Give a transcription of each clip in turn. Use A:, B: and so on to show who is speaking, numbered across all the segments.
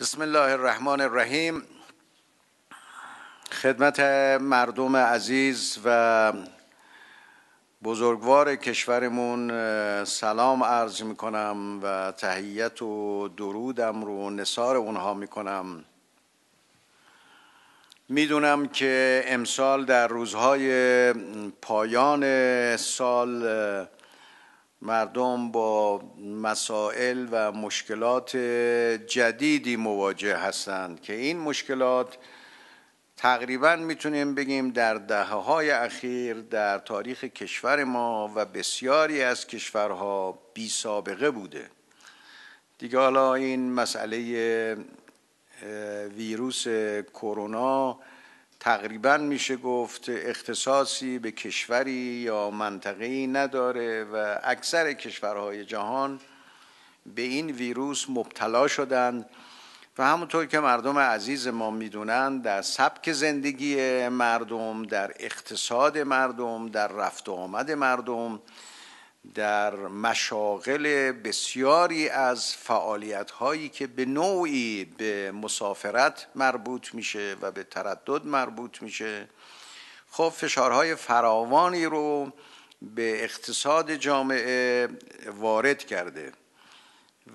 A: بسم الله الرحمن الرحیم خدمت مردم عزیز و بزرگوار کشورمون سلام عرض می کنم و تهیت و درودم رو نصار اونها می کنم میدونم که امسال در روزهای پایان سال مردم با مسائل و مشکلات جدیدی مواجه هستند که این مشکلات تقریبا میتونیم بگیم در دهه های اخیر در تاریخ کشور ما و بسیاری از کشورها بی سابقه بوده دیگه حالا این مسئله ویروس کرونا تقریبا میشه گفت اختصاصی به کشوری یا منطقه‌ای نداره و اکثر کشورهای جهان به این ویروس مبتلا شدند و همونطور که مردم عزیز ما میدونن در سبک زندگی مردم در اقتصاد مردم در رفت و آمد مردم در مشاغل بسیاری از فعالیت هایی که به نوعی به مسافرت مربوط میشه و به تردد مربوط میشه خب فشارهای فراوانی رو به اقتصاد جامعه وارد کرده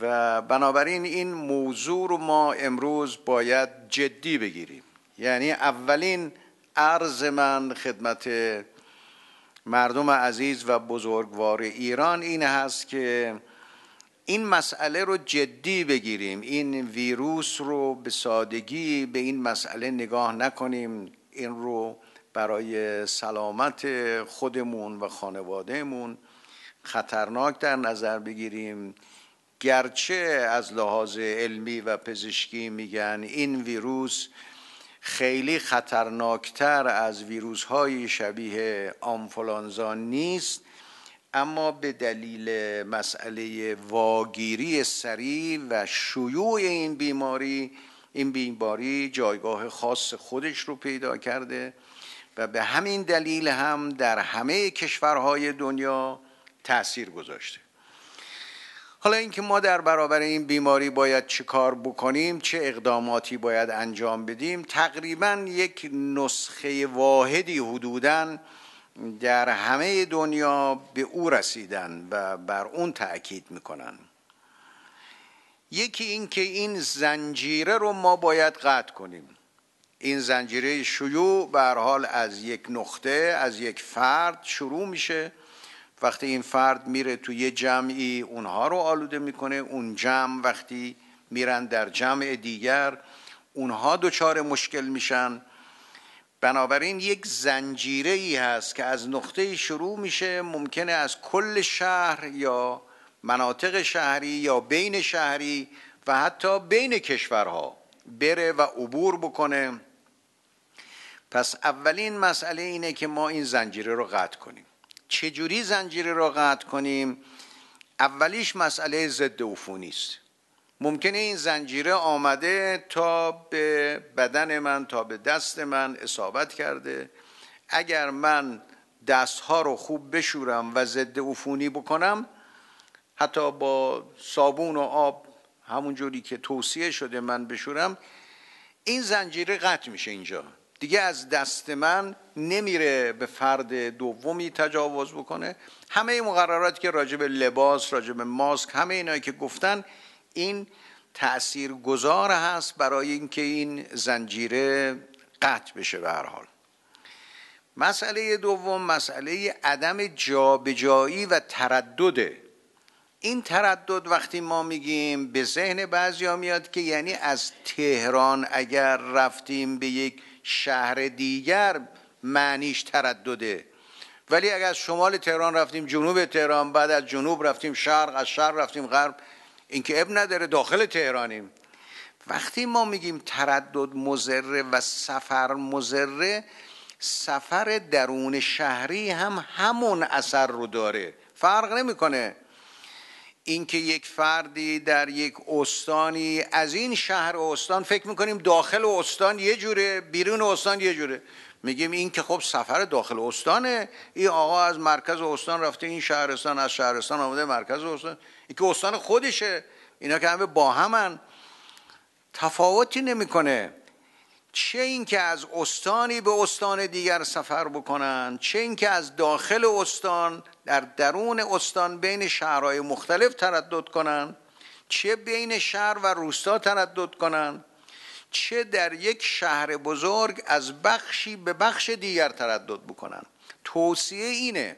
A: و بنابراین این موضوع رو ما امروز باید جدی بگیریم یعنی اولین عرض من خدمت مردم عزیز و بزرگوار ایران این هست که این مسئله رو جدی بگیریم این ویروس رو به سادگی به این مسئله نگاه نکنیم این رو برای سلامت خودمون و خانوادهمون خطرناک در نظر بگیریم گرچه از لحاظ علمی و پزشکی میگن این ویروس خیلی خطرناکتر از ویروس های شبیه آنفولانزا نیست اما به دلیل مسئله واگیری سریع و شیوع این بیماری این بیماری جایگاه خاص خودش رو پیدا کرده و به همین دلیل هم در همه کشورهای دنیا تاثیر گذاشته حالا اینکه ما در برابر این بیماری باید چه کار بکنیم چه اقداماتی باید انجام بدیم تقریبا یک نسخه واحدی حدودا در همه دنیا به او رسیدن و بر اون تاکید میکنن یکی اینکه این زنجیره رو ما باید قطع کنیم این زنجیره شیوع به حال از یک نقطه از یک فرد شروع میشه وقتی این فرد میره تو یه جمعی اونها رو آلوده میکنه اون جمع وقتی میرن در جمع دیگر اونها دچار مشکل میشن بنابراین یک زنجیره ای هست که از نقطه شروع میشه ممکنه از کل شهر یا مناطق شهری یا بین شهری و حتی بین کشورها بره و عبور بکنه پس اولین مسئله اینه که ما این زنجیره رو قطع کنیم چجوری زنجیره را قطع کنیم اولیش مسئله ضد عفونی است ممکنه این زنجیره آمده تا به بدن من تا به دست من اصابت کرده اگر من دستها رو خوب بشورم و ضد عفونی بکنم حتی با صابون و آب همون جوری که توصیه شده من بشورم این زنجیره قطع میشه اینجا دیگه از دست من نمیره به فرد دومی تجاوز بکنه همه مقرراتی که راجب لباس راجب ماسک همه اینایی که گفتن این تأثیر گذار هست برای اینکه این زنجیره قطع بشه به هر حال مسئله دوم مسئله عدم جابجایی و تردده این تردد وقتی ما میگیم به ذهن بعضیا میاد که یعنی از تهران اگر رفتیم به یک شهر دیگر معنیش تردده ولی اگر از شمال تهران رفتیم جنوب تهران بعد از جنوب رفتیم شرق از شرق رفتیم غرب اینکه اب نداره داخل تهرانیم وقتی ما میگیم تردد مزره و سفر مزره سفر درون شهری هم همون اثر رو داره فرق نمیکنه اینکه یک فردی در یک استانی از این شهر و استان فکر میکنیم داخل استان یه جوره بیرون استان یه جوره میگیم این که خب سفر داخل استانه این آقا از مرکز استان رفته این شهرستان از شهرستان آمده مرکز استان این که استان خودشه اینا که همه با همن تفاوتی نمیکنه چه اینکه از استانی به استان دیگر سفر بکنند چه اینکه از داخل استان در درون استان بین شهرهای مختلف تردد کنند چه بین شهر و روستا تردد کنند چه در یک شهر بزرگ از بخشی به بخش دیگر تردد بکنند توصیه اینه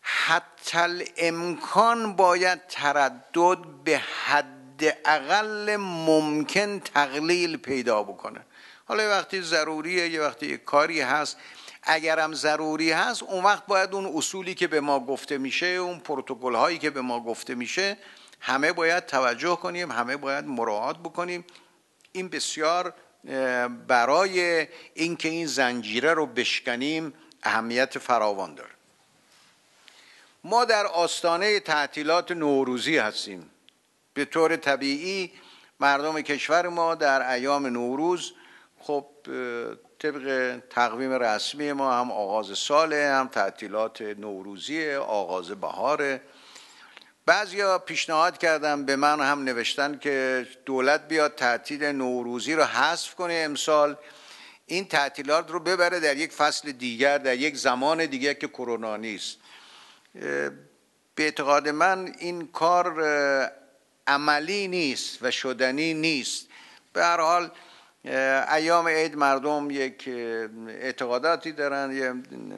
A: حتی امکان باید تردد به حد اقل ممکن تقلیل پیدا بکنه حالا یه وقتی ضروریه یه وقتی یه کاری هست اگرم ضروری هست اون وقت باید اون اصولی که به ما گفته میشه اون پروتکل هایی که به ما گفته میشه همه باید توجه کنیم همه باید مراعات بکنیم این بسیار برای اینکه این زنجیره رو بشکنیم اهمیت فراوان داره ما در آستانه تعطیلات نوروزی هستیم به طور طبیعی مردم کشور ما در ایام نوروز خب طبق تقویم رسمی ما هم آغاز ساله هم تعطیلات نوروزی آغاز بهاره بعضیا پیشنهاد کردم به من هم نوشتن که دولت بیاد تعطیل نوروزی رو حذف کنه امسال این تعطیلات رو ببره در یک فصل دیگر در یک زمان دیگر که کرونا نیست به اعتقاد من این کار عملی نیست و شدنی نیست به هر حال ایام عید مردم یک اعتقاداتی دارن یک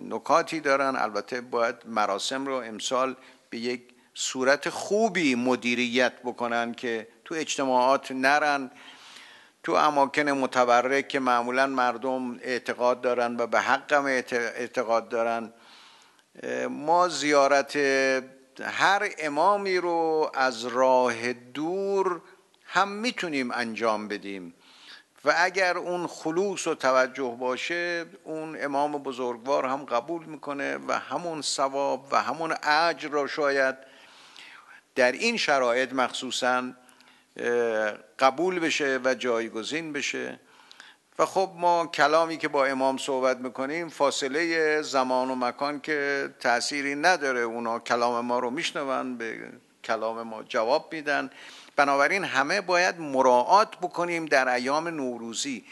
A: نکاتی دارن البته باید مراسم رو امسال به یک صورت خوبی مدیریت بکنن که تو اجتماعات نرن تو اماکن متبرک که معمولا مردم اعتقاد دارن و به حقم اعتقاد دارن ما زیارت هر امامی رو از راه دور هم میتونیم انجام بدیم و اگر اون خلوص و توجه باشه اون امام بزرگوار هم قبول میکنه و همون ثواب و همون اجر را شاید در این شرایط مخصوصا قبول بشه و جایگزین بشه و خب ما کلامی که با امام صحبت میکنیم فاصله زمان و مکان که تأثیری نداره اونا کلام ما رو میشنوند به کلام ما جواب میدن بنابراین همه باید مراعات بکنیم در ایام نوروزی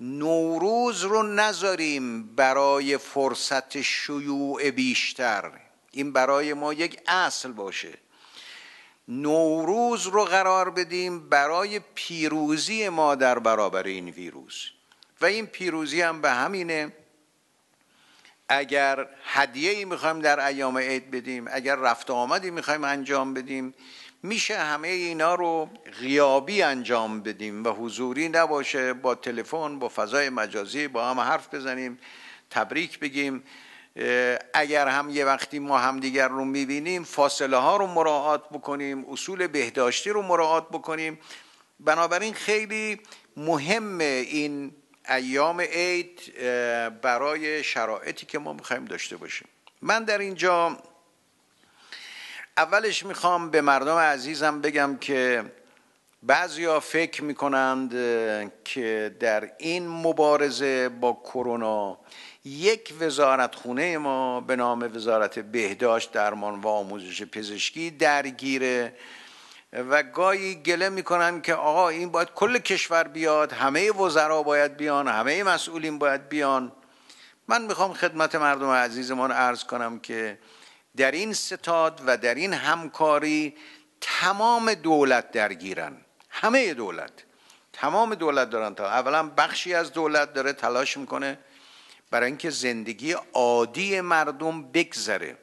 A: نوروز رو نذاریم برای فرصت شیوع بیشتر این برای ما یک اصل باشه نوروز رو قرار بدیم برای پیروزی ما در برابر این ویروس و این پیروزی هم به همینه اگر هدیه ای میخوایم در ایام عید بدیم اگر رفت آمدی میخوایم انجام بدیم میشه همه اینا رو غیابی انجام بدیم و حضوری نباشه با تلفن با فضای مجازی با هم حرف بزنیم تبریک بگیم اگر هم یه وقتی ما همدیگر رو میبینیم فاصله ها رو مراعات بکنیم اصول بهداشتی رو مراعات بکنیم بنابراین خیلی مهم این ایام عید برای شرایطی که ما میخوایم داشته باشیم من در اینجا اولش میخوام به مردم عزیزم بگم که ها فکر میکنند که در این مبارزه با کرونا یک وزارت خونه ما به نام وزارت بهداشت درمان و آموزش پزشکی درگیره و گاهی گله میکنن که آقا این باید کل کشور بیاد همه وزرا باید بیان همه مسئولین باید بیان من میخوام خدمت مردم عزیزمان عرض کنم که در این ستاد و در این همکاری تمام دولت درگیرن همه دولت تمام دولت دارن تا اولا بخشی از دولت داره تلاش میکنه برای اینکه زندگی عادی مردم بگذره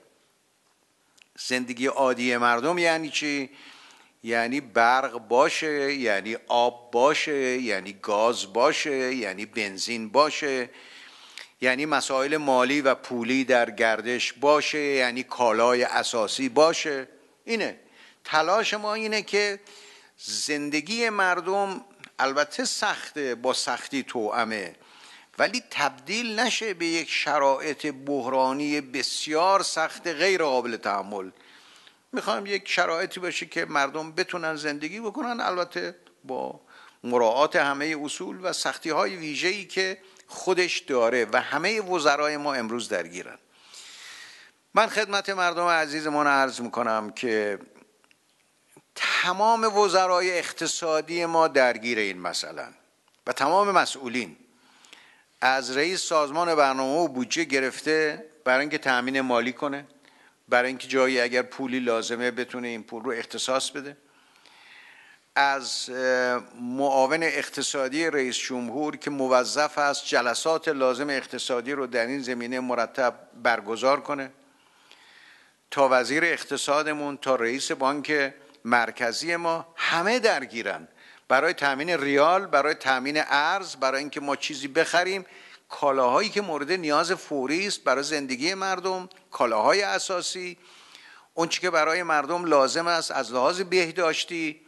A: زندگی عادی مردم یعنی چی؟ یعنی برق باشه یعنی آب باشه یعنی گاز باشه یعنی بنزین باشه یعنی مسائل مالی و پولی در گردش باشه یعنی کالای اساسی باشه اینه تلاش ما اینه که زندگی مردم البته سخته با سختی توامه ولی تبدیل نشه به یک شرایط بحرانی بسیار سخت غیر قابل تحمل میخوام یک شرایطی باشه که مردم بتونن زندگی بکنن البته با مراعات همه اصول و سختی های ویژه که خودش داره و همه وزرای ما امروز درگیرن من خدمت مردم عزیزمان عرض میکنم که تمام وزرای اقتصادی ما درگیر این مثلا و تمام مسئولین از رئیس سازمان برنامه و بودجه گرفته برای اینکه تامین مالی کنه برای اینکه جایی اگر پولی لازمه بتونه این پول رو اختصاص بده از معاون اقتصادی رئیس جمهور که موظف است جلسات لازم اقتصادی رو در این زمینه مرتب برگزار کنه تا وزیر اقتصادمون تا رئیس بانک مرکزی ما همه درگیرن برای تامین ریال برای تامین ارز برای اینکه ما چیزی بخریم کالاهایی که مورد نیاز فوری است برای زندگی مردم کالاهای اساسی اون که برای مردم لازم است از لحاظ بهداشتی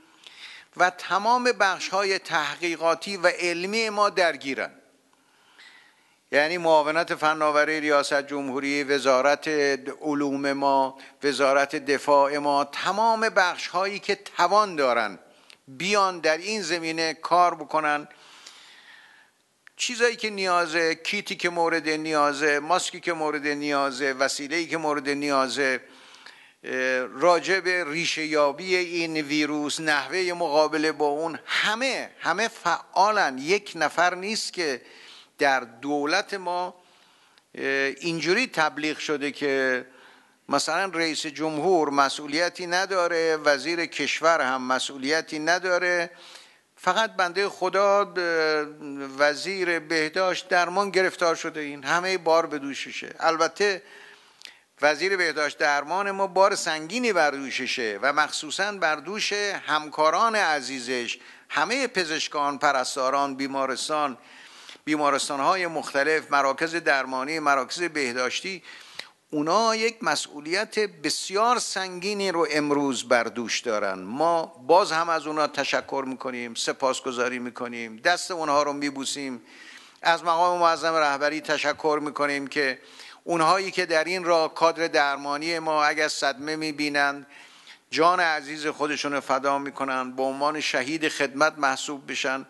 A: و تمام بخش های تحقیقاتی و علمی ما درگیرن یعنی معاونت فناوری ریاست جمهوری وزارت علوم ما وزارت دفاع ما تمام بخش هایی که توان دارند بیان در این زمینه کار بکنن چیزایی که نیازه کیتی که مورد نیازه ماسکی که مورد نیازه ای که مورد نیازه راجع به ریشه یابی این ویروس نحوه مقابله با اون همه همه فعالن یک نفر نیست که در دولت ما اینجوری تبلیغ شده که مثلا رئیس جمهور مسئولیتی نداره وزیر کشور هم مسئولیتی نداره فقط بنده خدا وزیر بهداشت درمان گرفتار شده این همه بار به دوششه البته وزیر بهداشت درمان ما بار سنگینی بر دوششه و مخصوصا بر دوش همکاران عزیزش همه پزشکان پرستاران بیمارستان بیمارستان های مختلف مراکز درمانی مراکز بهداشتی اونا یک مسئولیت بسیار سنگینی رو امروز بر دوش دارن ما باز هم از اونا تشکر میکنیم سپاسگزاری میکنیم دست اونها رو میبوسیم از مقام معظم رهبری تشکر میکنیم که اونهایی که در این راه کادر درمانی ما اگر صدمه میبینند جان عزیز خودشون فدا میکنند به عنوان شهید خدمت محسوب بشن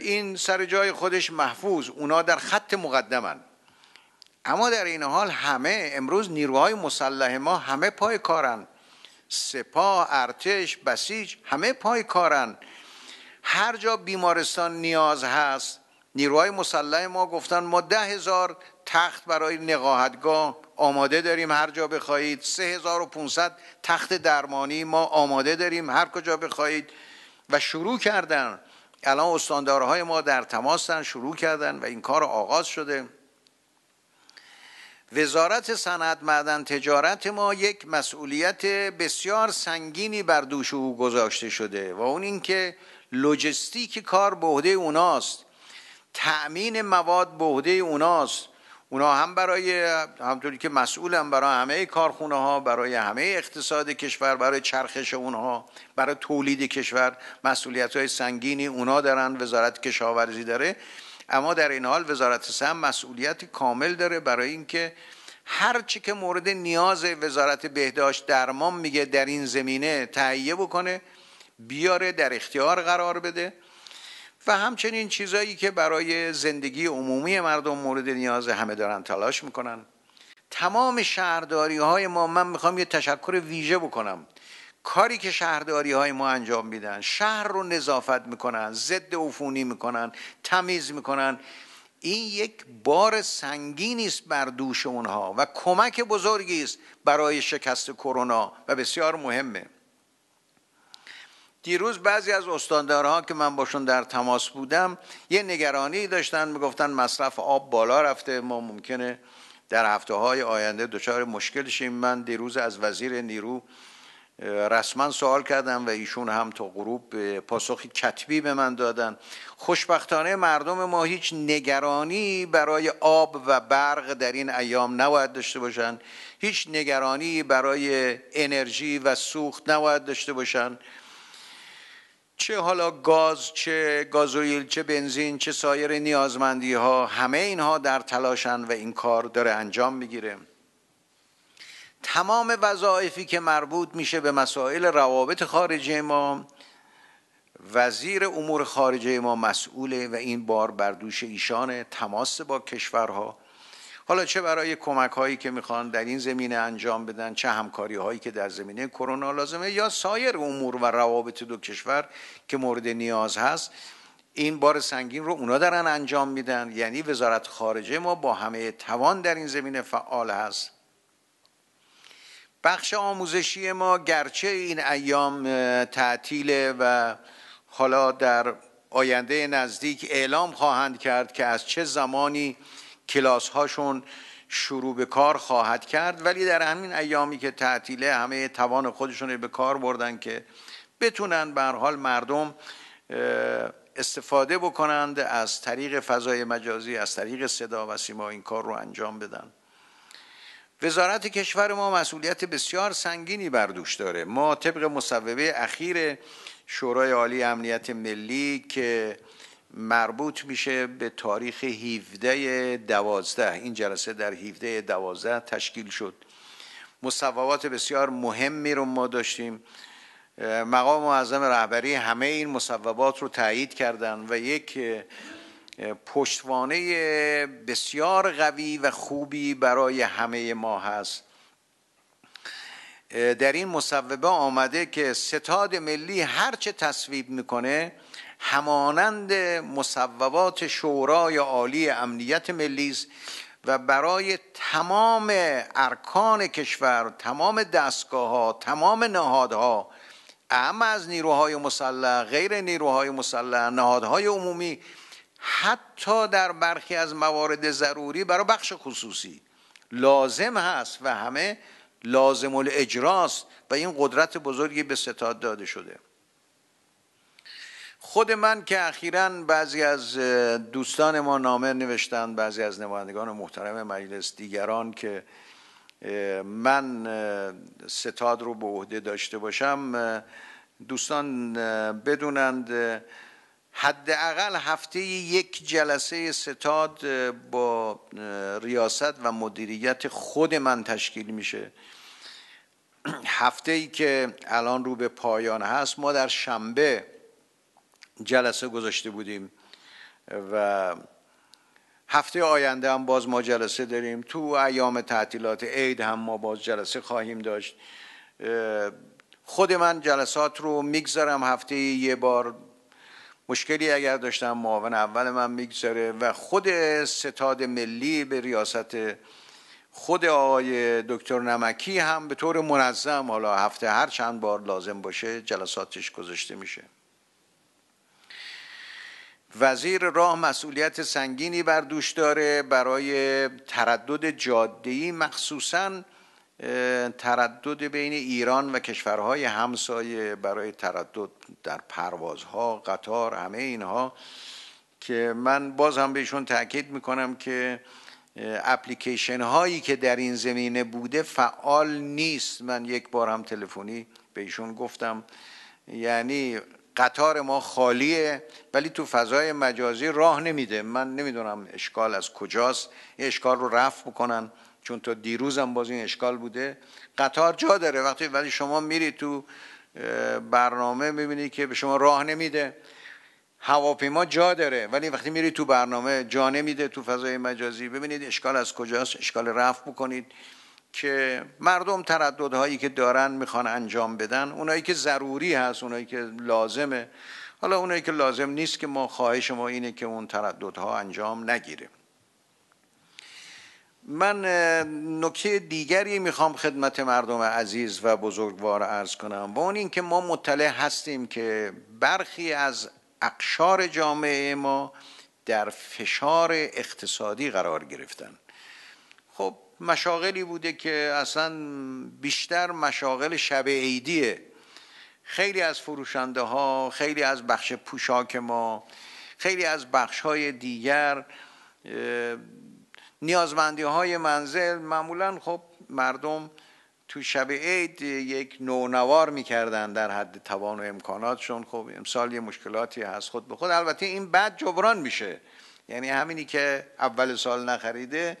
A: این سر جای خودش محفوظ اونا در خط مقدمند اما در این حال همه امروز نیروهای مسلح ما همه پای کارن سپاه ارتش بسیج همه پای کارن هر جا بیمارستان نیاز هست نیروهای مسلح ما گفتن ما ده هزار تخت برای نقاهتگاه آماده داریم هر جا بخواهید پونصد تخت درمانی ما آماده داریم هر کجا بخواهید و شروع کردن الان استاندارهای ما در تماسن شروع کردن و این کار آغاز شده وزارت صنعت معدن تجارت ما یک مسئولیت بسیار سنگینی بر دوش او گذاشته شده و اون اینکه لوجستیک کار به عهده اوناست تأمین مواد به عهده اوناست اونا هم برای همطوری که هم برای همه کارخونه ها برای همه اقتصاد کشور برای چرخش اونها برای تولید کشور مسئولیت های سنگینی اونا دارن وزارت کشاورزی داره اما در این حال وزارت سهم مسئولیت کامل داره برای اینکه هر چی که مورد نیاز وزارت بهداشت درمان میگه در این زمینه تهیه بکنه بیاره در اختیار قرار بده و همچنین چیزایی که برای زندگی عمومی مردم مورد نیاز همه دارن تلاش میکنن تمام شهرداری های ما من میخوام یه تشکر ویژه بکنم کاری که شهرداری های ما انجام میدن شهر رو نظافت میکنن ضد عفونی میکنن تمیز میکنن این یک بار سنگینی است بر دوش اونها و کمک بزرگی است برای شکست کرونا و بسیار مهمه دیروز بعضی از استاندارها که من باشون در تماس بودم یه نگرانی داشتن میگفتن مصرف آب بالا رفته ما ممکنه در هفته های آینده دچار مشکل شیم من دیروز از وزیر نیرو رسما سوال کردم و ایشون هم تا غروب پاسخی کتبی به من دادن خوشبختانه مردم ما هیچ نگرانی برای آب و برق در این ایام نباید داشته باشن هیچ نگرانی برای انرژی و سوخت نباید داشته باشن چه حالا گاز چه گازوئیل چه بنزین چه سایر نیازمندی ها همه اینها در تلاشن و این کار داره انجام میگیره تمام وظایفی که مربوط میشه به مسائل روابط خارجه ما وزیر امور خارجه ما مسئوله و این بار بر دوش ایشانه تماس با کشورها حالا چه برای کمک هایی که میخوان در این زمینه انجام بدن چه همکاری هایی که در زمینه کرونا لازمه یا سایر امور و روابط دو کشور که مورد نیاز هست این بار سنگین رو اونا دارن انجام میدن یعنی وزارت خارجه ما با همه توان در این زمینه فعال هست بخش آموزشی ما گرچه این ایام تعطیله و حالا در آینده نزدیک اعلام خواهند کرد که از چه زمانی کلاس هاشون شروع به کار خواهد کرد ولی در همین ایامی که تعطیله همه توان خودشون به کار بردن که بتونن به حال مردم استفاده بکنند از طریق فضای مجازی از طریق صدا و سیما این کار رو انجام بدن وزارت کشور ما مسئولیت بسیار سنگینی بر دوش داره ما طبق مصوبه اخیر شورای عالی امنیت ملی که مربوط میشه به تاریخ 17 دوازده این جلسه در 17 دوازده تشکیل شد مصوبات بسیار مهمی رو ما داشتیم مقام معظم رهبری همه این مصوبات رو تایید کردن و یک پشتوانه بسیار قوی و خوبی برای همه ما هست در این مصوبه آمده که ستاد ملی هرچه تصویب میکنه همانند مصوبات شورای عالی امنیت ملی است و برای تمام ارکان کشور تمام دستگاه ها تمام نهادها اهم از نیروهای مسلح غیر نیروهای مسلح نهادهای عمومی حتی در برخی از موارد ضروری برای بخش خصوصی لازم هست و همه لازم الاجراست و این قدرت بزرگی به ستاد داده شده خود من که اخیرا بعضی از دوستان ما نامه نوشتند بعضی از نمایندگان محترم مجلس دیگران که من ستاد رو به عهده داشته باشم دوستان بدونند حداقل هفته یک جلسه ستاد با ریاست و مدیریت خود من تشکیل میشه هفته ای که الان رو به پایان هست ما در شنبه جلسه گذاشته بودیم و هفته آینده هم باز ما جلسه داریم تو ایام تعطیلات عید هم ما باز جلسه خواهیم داشت خود من جلسات رو میگذارم هفته یه بار مشکلی اگر داشتم معاون اول من میگذاره و خود ستاد ملی به ریاست خود آقای دکتر نمکی هم به طور منظم حالا هفته هر چند بار لازم باشه جلساتش گذاشته میشه وزیر راه مسئولیت سنگینی بر دوش داره برای تردد ای مخصوصاً تردد بین ایران و کشورهای همسایه برای تردد در پروازها قطار همه اینها که من باز هم بهشون تاکید میکنم که اپلیکیشن هایی که در این زمینه بوده فعال نیست من یک بار هم تلفنی بهشون گفتم یعنی قطار ما خالیه ولی تو فضای مجازی راه نمیده من نمیدونم اشکال از کجاست اشکال رو رفع بکنن چون تا دیروز هم باز این اشکال بوده قطار جا داره وقتی ولی شما میری تو برنامه میبینی که به شما راه نمیده هواپیما جا داره ولی وقتی میری تو برنامه جا نمیده تو فضای مجازی ببینید اشکال از کجاست اشکال رفع بکنید که مردم ترددهایی که دارن میخوان انجام بدن اونایی که ضروری هست اونایی که لازمه حالا اونایی که لازم نیست که ما خواهش ما اینه که اون ترددها انجام نگیره من نکته دیگری میخوام خدمت مردم عزیز و بزرگوار ارز کنم و اون اینکه ما مطلع هستیم که برخی از اقشار جامعه ما در فشار اقتصادی قرار گرفتن خب مشاغلی بوده که اصلا بیشتر مشاغل شب عیدیه خیلی از فروشنده ها خیلی از بخش پوشاک ما خیلی از بخش های دیگر نیازمندی های منزل معمولا خب مردم تو شب عید یک نونوار میکردن در حد توان و امکاناتشون خب امسال یه مشکلاتی هست خود به خود البته این بعد جبران میشه یعنی همینی که اول سال نخریده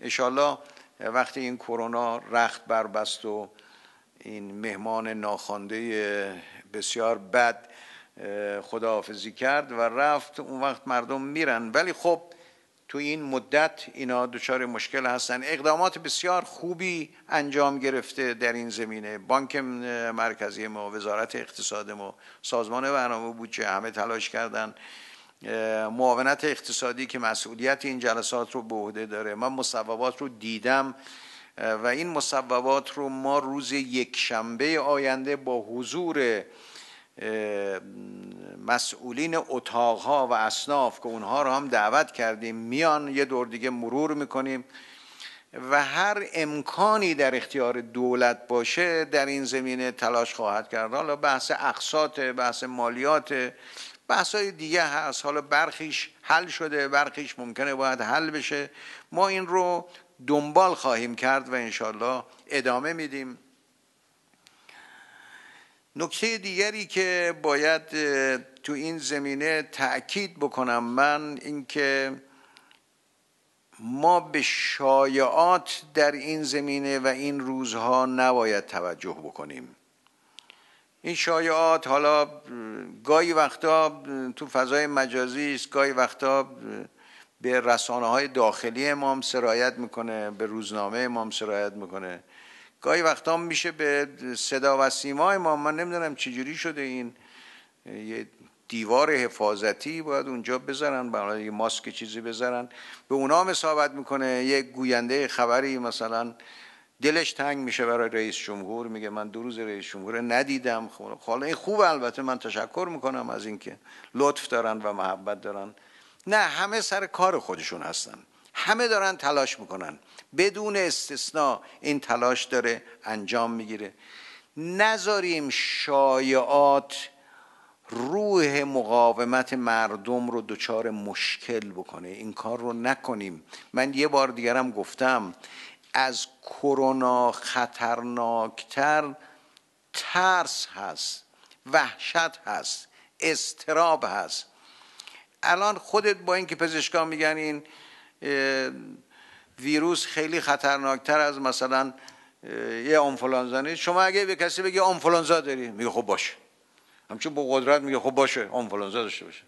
A: انشالله وقتی این کرونا رخت بربست و این مهمان ناخوانده بسیار بد خداحافظی کرد و رفت اون وقت مردم میرن ولی خب تو این مدت اینا دچار مشکل هستن اقدامات بسیار خوبی انجام گرفته در این زمینه بانک مرکزی ما وزارت اقتصاد ما سازمان برنامه بودجه همه تلاش کردن معاونت اقتصادی که مسئولیت این جلسات رو به عهده داره من مصوبات رو دیدم و این مصوبات رو ما روز یک شنبه آینده با حضور مسئولین اتاقها و اصناف که اونها رو هم دعوت کردیم میان یه دور دیگه مرور میکنیم و هر امکانی در اختیار دولت باشه در این زمینه تلاش خواهد کرد حالا بحث اقساط بحث مالیات بحث های دیگه هست حالا برخیش حل شده برخیش ممکنه باید حل بشه ما این رو دنبال خواهیم کرد و انشالله ادامه میدیم نکته دیگری که باید تو این زمینه تاکید بکنم من اینکه ما به شایعات در این زمینه و این روزها نباید توجه بکنیم این شایعات حالا گاهی وقتا تو فضای مجازی است گاهی وقتا به رسانه های داخلی ما سرایت میکنه به روزنامه ما سرایت میکنه گاهی وقتا میشه به صدا و سیمای ما من نمیدونم چجوری شده این یه دیوار حفاظتی باید اونجا بذارن برای یه ماسک چیزی بذارن به اونا هم میکنه یه گوینده خبری مثلا دلش تنگ میشه برای رئیس جمهور میگه من دو روز رئیس جمهور ندیدم خب، حالا این خوب البته من تشکر میکنم از اینکه لطف دارن و محبت دارن نه همه سر کار خودشون هستن همه دارن تلاش میکنن بدون استثنا این تلاش داره انجام میگیره نذاریم شایعات روح مقاومت مردم رو دچار مشکل بکنه این کار رو نکنیم من یه بار دیگرم گفتم از کرونا خطرناکتر ترس هست وحشت هست استراب هست الان خودت با اینکه پزشکان میگن ویروس خیلی خطرناکتر از مثلا یه آنفولانزا نیست شما اگه به کسی بگی آنفولانزا داری میگه خب باشه همچون با قدرت میگه خب باشه آنفولانزا داشته باشه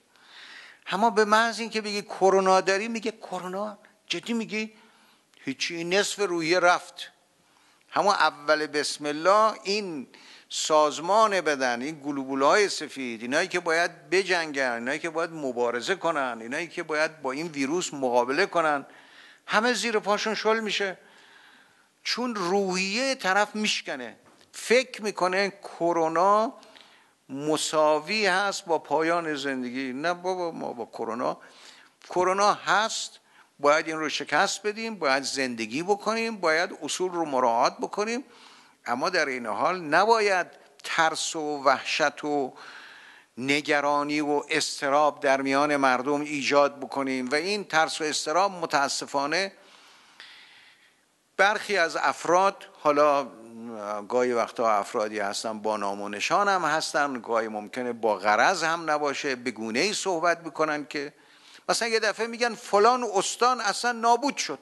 A: اما به محض اینکه بگی کرونا داری میگه کرونا جدی میگی هیچی نصف روحیه رفت همون اول بسم الله این سازمان بدن این گلوبول های سفید اینایی که باید بجنگن اینایی که باید مبارزه کنن اینایی که باید با این ویروس مقابله کنن همه زیر پاشون شل میشه چون روحیه طرف میشکنه فکر میکنه کرونا مساوی هست با پایان زندگی نه بابا ما با کرونا کرونا هست باید این رو شکست بدیم باید زندگی بکنیم باید اصول رو مراعات بکنیم اما در این حال نباید ترس و وحشت و نگرانی و استراب در میان مردم ایجاد بکنیم و این ترس و استراب متاسفانه برخی از افراد حالا گاهی وقتا افرادی هستن با نام و نشان هم هستن گاهی ممکنه با غرض هم نباشه به ای صحبت بکنن که مثلا یه دفعه میگن فلان استان اصلا نابود شد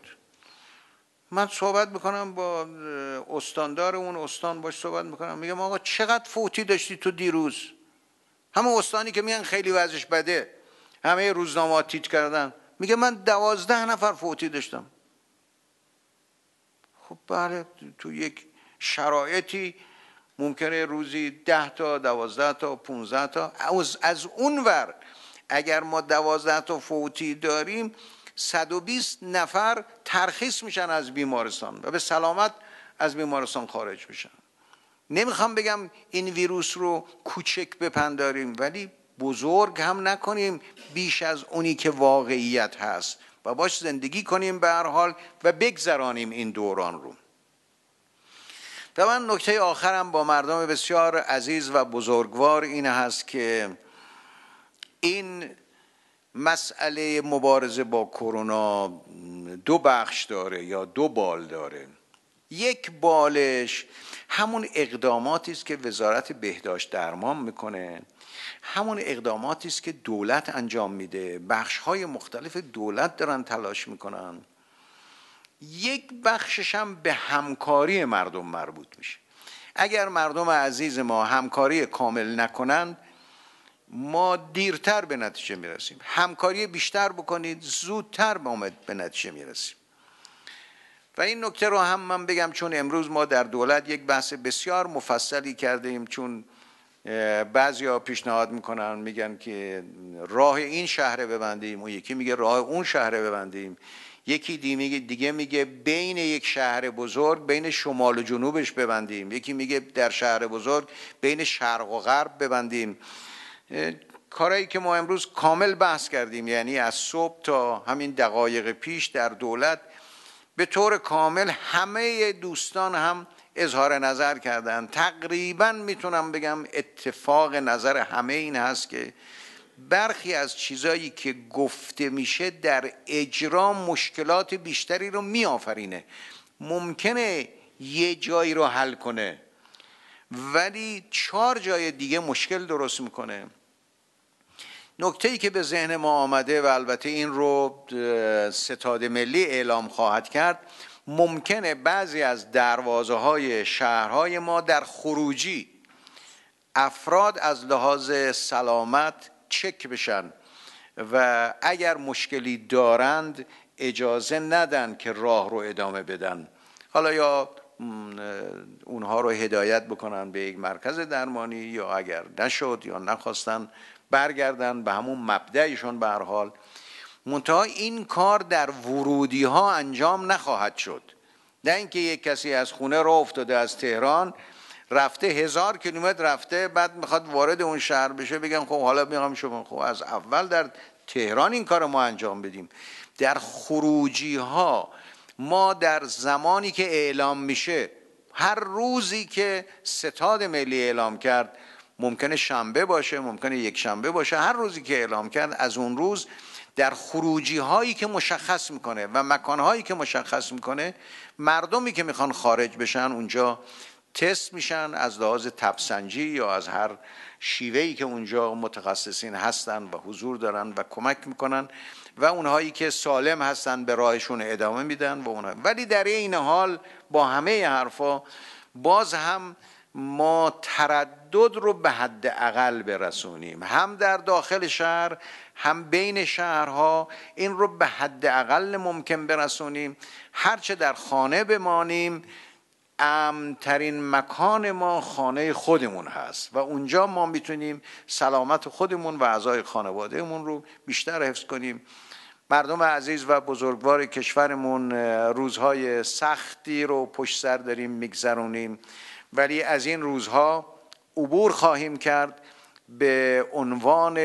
A: من صحبت میکنم با استاندار اون استان باش صحبت میکنم میگم آقا چقدر فوتی داشتی تو دیروز همه استانی که میگن خیلی وضعش بده همه روزنامه تیت کردن میگه من دوازده نفر فوتی داشتم خب بله تو یک شرایطی ممکنه روزی ده تا دوازده تا 15 تا از, از اون ور اگر ما دوازده تا فوتی داریم 120 نفر ترخیص میشن از بیمارستان و به سلامت از بیمارستان خارج میشن نمیخوام بگم این ویروس رو کوچک بپنداریم ولی بزرگ هم نکنیم بیش از اونی که واقعیت هست و باش زندگی کنیم به هر حال و بگذرانیم این دوران رو و من نکته آخرم با مردم بسیار عزیز و بزرگوار این هست که این مسئله مبارزه با کرونا دو بخش داره یا دو بال داره یک بالش همون اقداماتی است که وزارت بهداشت درمان میکنه همون اقداماتی است که دولت انجام میده بخش های مختلف دولت دارن تلاش میکنن یک بخشش هم به همکاری مردم مربوط میشه اگر مردم عزیز ما همکاری کامل نکنند ما دیرتر به نتیجه میرسیم همکاری بیشتر بکنید زودتر امید به نتیجه میرسیم و این نکته رو هم من بگم چون امروز ما در دولت یک بحث بسیار مفصلی کردیم چون بعضی ها پیشنهاد میکنن میگن که راه این شهره ببندیم و یکی میگه راه اون شهره ببندیم یکی دیگه میگه بین یک شهر بزرگ بین شمال و جنوبش ببندیم یکی میگه در شهر بزرگ بین شرق و غرب ببندیم کارایی که ما امروز کامل بحث کردیم یعنی از صبح تا همین دقایق پیش در دولت به طور کامل همه دوستان هم اظهار نظر کردن تقریبا میتونم بگم اتفاق نظر همه این هست که برخی از چیزایی که گفته میشه در اجرا مشکلات بیشتری رو میآفرینه ممکنه یه جایی رو حل کنه ولی چهار جای دیگه مشکل درست میکنه نکته که به ذهن ما آمده و البته این رو ستاد ملی اعلام خواهد کرد ممکنه بعضی از دروازه های شهرهای ما در خروجی افراد از لحاظ سلامت چک بشن و اگر مشکلی دارند اجازه ندن که راه رو ادامه بدن حالا یا اونها رو هدایت بکنن به یک مرکز درمانی یا اگر نشد یا نخواستن برگردن به همون مبدعشون به هر حال منتها این کار در ورودی ها انجام نخواهد شد نه اینکه یک کسی از خونه را افتاده از تهران رفته هزار کیلومتر رفته بعد میخواد وارد اون شهر بشه بگم خب حالا میخوام شما خب از اول در تهران این کار ما انجام بدیم در خروجی ها ما در زمانی که اعلام میشه هر روزی که ستاد ملی اعلام کرد ممکنه شنبه باشه ممکنه یک شنبه باشه هر روزی که اعلام کرد از اون روز در خروجی هایی که مشخص میکنه و مکان هایی که مشخص میکنه مردمی که میخوان خارج بشن اونجا تست میشن از لحاظ تبسنجی یا از هر ای که اونجا متخصصین هستن و حضور دارن و کمک میکنن و اونهایی که سالم هستن به راهشون ادامه میدن و اونها ولی در این حال با همه حرفا باز هم ما تردد رو به حد اقل برسونیم هم در داخل شهر هم بین شهرها این رو به حد اقل ممکن برسونیم هرچه در خانه بمانیم امترین مکان ما خانه خودمون هست و اونجا ما میتونیم سلامت خودمون و اعضای خانوادهمون رو بیشتر حفظ کنیم مردم عزیز و بزرگوار کشورمون روزهای سختی رو پشت سر داریم میگذرونیم ولی از این روزها عبور خواهیم کرد به عنوان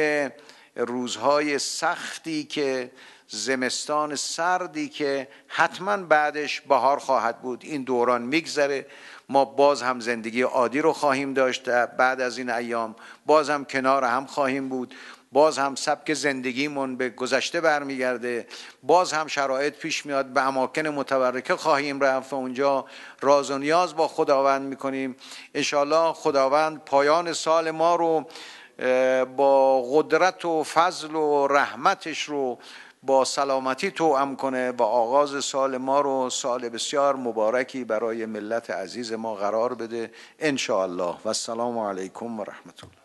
A: روزهای سختی که زمستان سردی که حتما بعدش بهار خواهد بود این دوران میگذره ما باز هم زندگی عادی رو خواهیم داشت بعد از این ایام باز هم کنار هم خواهیم بود باز هم سبک زندگیمون به گذشته برمیگرده باز هم شرایط پیش میاد به اماکن متبرکه خواهیم رفت و اونجا راز و نیاز با خداوند میکنیم انشاءالله خداوند پایان سال ما رو با قدرت و فضل و رحمتش رو با سلامتی توام کنه و آغاز سال ما رو سال بسیار مبارکی برای ملت عزیز ما قرار بده ان الله و السلام علیکم و رحمت الله